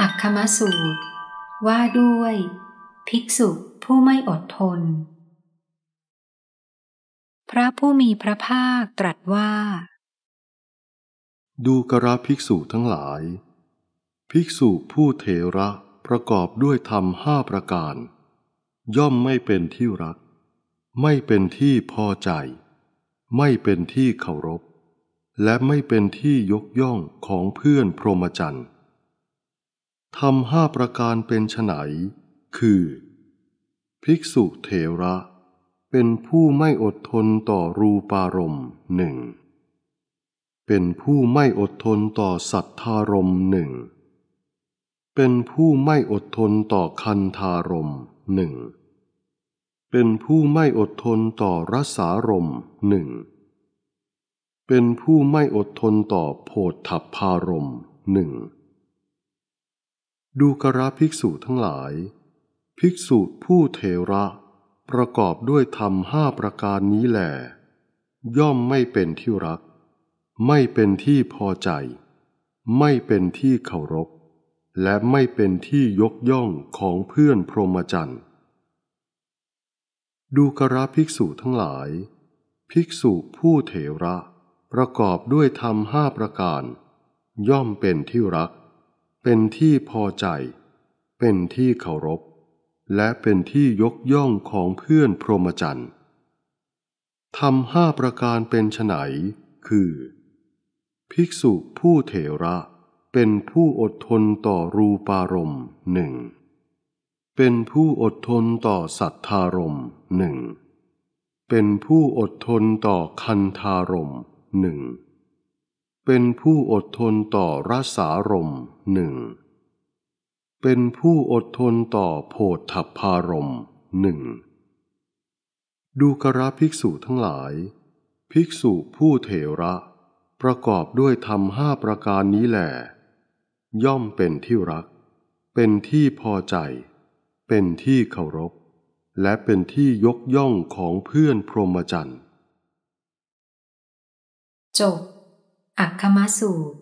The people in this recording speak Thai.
อักคมสูตร ว่าด้วย ภิกษุผู้ไม่อดทน พระผู้มีพระภาคตรัสว่า ดูกระภิกษุทั้งหลาย ภิกษุผู้เทระประกอบด้วยธรรมห้าประการ ย่อมไม่เป็นที่รัก ไม่เป็นที่พอใจ ไม่เป็นที่เคารพ และไม่เป็นที่ยกย่องของเพื่อนพรหมจรรย์ทำห้าประการเป็นไฉนคือ ภิกษุเถระ เป็นผู้ไม่อดทนต่อรูปารมณ์หนึ่ง เป็นผู้ไม่อดทนต่อสัทธารมณ์หนึ่ง เป็นผู้ไม่อดทนต่อคันธารมณ์หนึ่ง เป็นผู้ไม่อดทนต่อรสารมหนึ่ง เป็นผู้ไม่อดทนต่อโพธพารมหนึ่งดูกระภิกษุทั้งหลาย ภิกษุผู้เทระ ประกอบด้วยธรรมห้าประการนี้แหลย่อมไม่เป็นที่รัก ไม่เป็นที่พอใจ ไม่เป็นที่เคารพ และไม่เป็นที่ยกย่อง ของเพื่อนพรหมจรรย์ดูกระภิกษุทั้งหลาย ภิกษุผู้เทระ ประกอบด้วยธรรมห้าประการ ย่อมเป็นที่รักเป็นที่พอใจ เป็นที่เคารพ และเป็นที่ยกย่องของเพื่อนพรหมจรรย์ทำห้าประการเป็นไฉน คือ ภิกษุผู้เถระ เป็นผู้อดทนต่อรูปารมณ์หนึ่ง เป็นผู้อดทนต่อสัทธารมหนึ่ง เป็นผู้อดทนต่อคันธารมหนึ่งเป็นผู้อดทนต่อรสารมหนึ่ง เป็นผู้อดทนต่อโพธพารมหนึ่ง ดูกระภิกษุทั้งหลาย ภิกษุผู้เถระ ประกอบด้วยธรรมห้าประการนี้แหลย่อมเป็นที่รัก เป็นที่พอใจ เป็นที่เคารพ และเป็นที่ยกย่องของเพื่อนพรหมจรรย์จบอักคมสูตร